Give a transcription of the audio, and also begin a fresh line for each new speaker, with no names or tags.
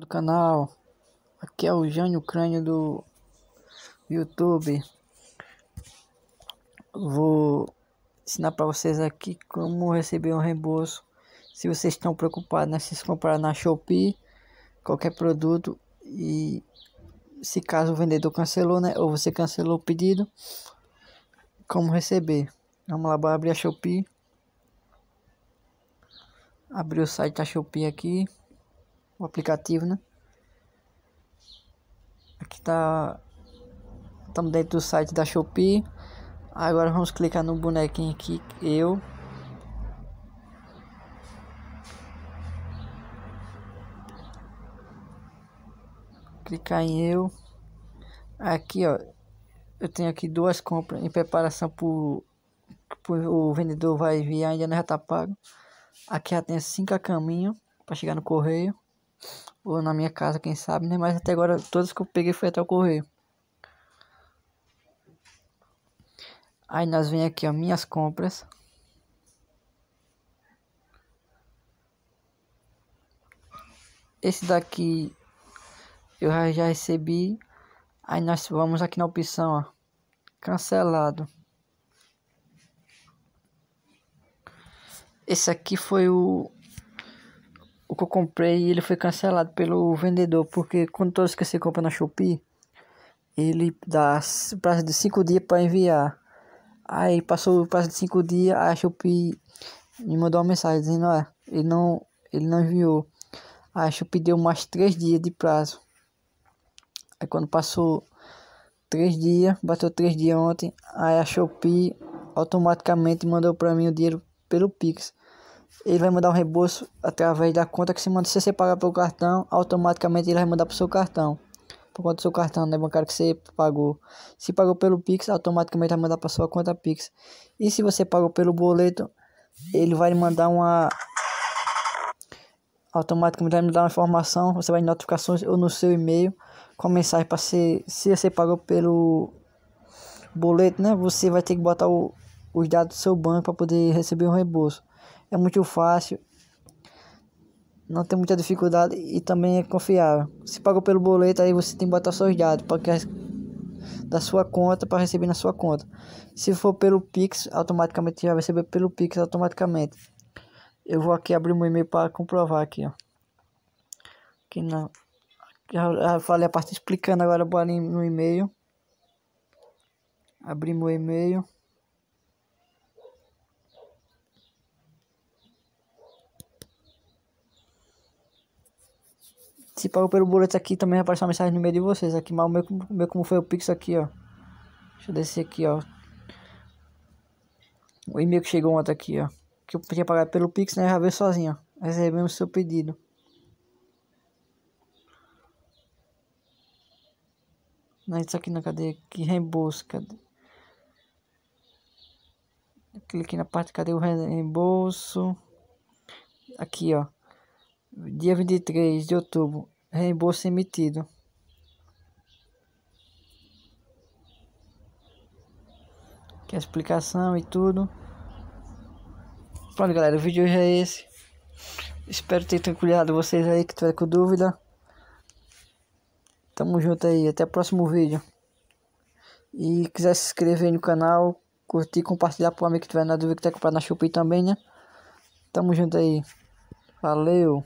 do canal. Aqui é o Jânio Crânio do YouTube. Vou ensinar para vocês aqui como receber um reembolso. Se vocês estão preocupados, né? Se comprar na Shopee, qualquer produto e se caso o vendedor cancelou, né? Ou você cancelou o pedido, como receber? Vamos lá, vou abrir a Shopee. Abrir o site da Shopee aqui o aplicativo, né? Aqui tá... Estamos dentro do site da Shopee. Agora vamos clicar no bonequinho aqui, eu. Clicar em eu. Aqui, ó. Eu tenho aqui duas compras em preparação por o vendedor vai enviar ainda não já tá pago. Aqui já tem cinco a caminho para chegar no correio. Ou na minha casa, quem sabe, né? Mas até agora, todas que eu peguei foi até o correio. Aí nós vem aqui, ó, minhas compras. Esse daqui eu já recebi. Aí nós vamos aqui na opção, ó, cancelado. Esse aqui foi o que eu comprei ele foi cancelado pelo vendedor, porque quando todos que você compra na Shopee, ele dá prazo de 5 dias para enviar. Aí passou o prazo de 5 dias, a Shopee me mandou uma mensagem dizendo, ah, ele não, ele não enviou. A Shopee deu mais 3 dias de prazo. Aí quando passou 3 dias, bateu 3 dias ontem, aí a Shopee automaticamente mandou para mim o dinheiro pelo Pix ele vai mandar um reembolso através da conta que se manda você pagar pelo cartão, automaticamente ele vai mandar para o seu cartão. Por conta do seu cartão né, bancário que você pagou. Se pagou pelo Pix, automaticamente vai mandar para sua conta Pix. E se você pagou pelo boleto, ele vai mandar uma automaticamente vai me dar uma informação, você vai em notificações ou no seu e-mail com mensagem para ser se você pagou pelo boleto, né? Você vai ter que botar o, os dados do seu banco para poder receber um reembolso é muito fácil, não tem muita dificuldade e também é confiável. Se pagou pelo boleto, aí você tem que botar seus dados que da sua conta para receber na sua conta. Se for pelo Pix, automaticamente já vai receber pelo Pix automaticamente. Eu vou aqui abrir meu e-mail para comprovar aqui, ó. Aqui na já, já falei a parte explicando agora vou ali no e-mail. Abrir meu e-mail. Se pagou pelo boleto aqui, também aparecer uma mensagem no meio de vocês aqui. Mas o meu, meu como foi o Pix aqui, ó. Deixa eu descer aqui, ó. O e-mail que chegou ontem aqui, ó. Que eu tinha pagado pelo Pix, né? Já veio sozinho, ó. Recebemos seu pedido. Isso aqui na cadeia. Que reembolso, cadê? Clique na parte, cadê o reembolso? Aqui, ó dia 23 de outubro, reembolso emitido. Que a explicação e tudo. Pronto, galera, o vídeo hoje é esse. Espero ter tranquilizado vocês aí que tiver com dúvida. Tamo junto aí, até o próximo vídeo. E quiser se inscrever aí no canal, curtir, compartilhar pro amigo que tiver na dúvida que tiver comprando na Shopee também, né? Tamo junto aí. Valeu!